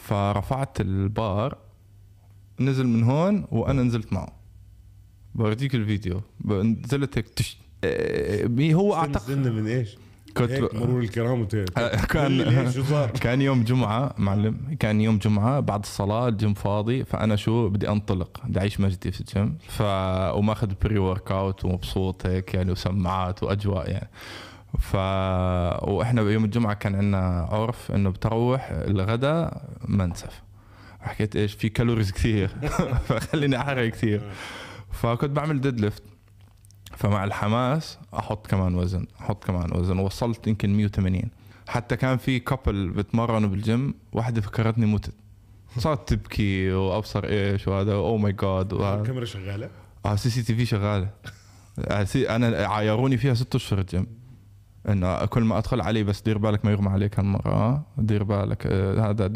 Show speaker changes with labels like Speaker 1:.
Speaker 1: فرفعت البار نزل من هون وانا نزلت معه بوريك الفيديو نزلت هيك تش... إيه، هو اعتقد نزلنا من ايش؟ كنت مرور الكرام آه، كان كان يوم جمعه معلم كان يوم جمعه بعد الصلاه الجيم فاضي فانا شو بدي انطلق بدي اعيش مجدي في الجيم ف وماخذ بري ورك اوت ومبسوط هيك يعني وسماعات واجواء يعني ف واحنا بيوم الجمعه كان عندنا عرف انه بتروح الغداء منسف حكيت ايش في كالوريز كثير فخليني احرق كثير فكنت بعمل ديد ليفت فمع الحماس احط كمان وزن احط كمان وزن وصلت يمكن 180 حتى كان في كابل بتمرنوا بالجيم واحده فكرتني متت صارت تبكي وابصر ايش وهذا او ماي جاد الكاميرا شغاله؟ اه, آه، سي سي تي في شغاله انا عايروني فيها ست اشهر الجيم انه كل ما ادخل عليه بس دير بالك ما يغمى عليك هالمره آه، دير بالك آه، هذا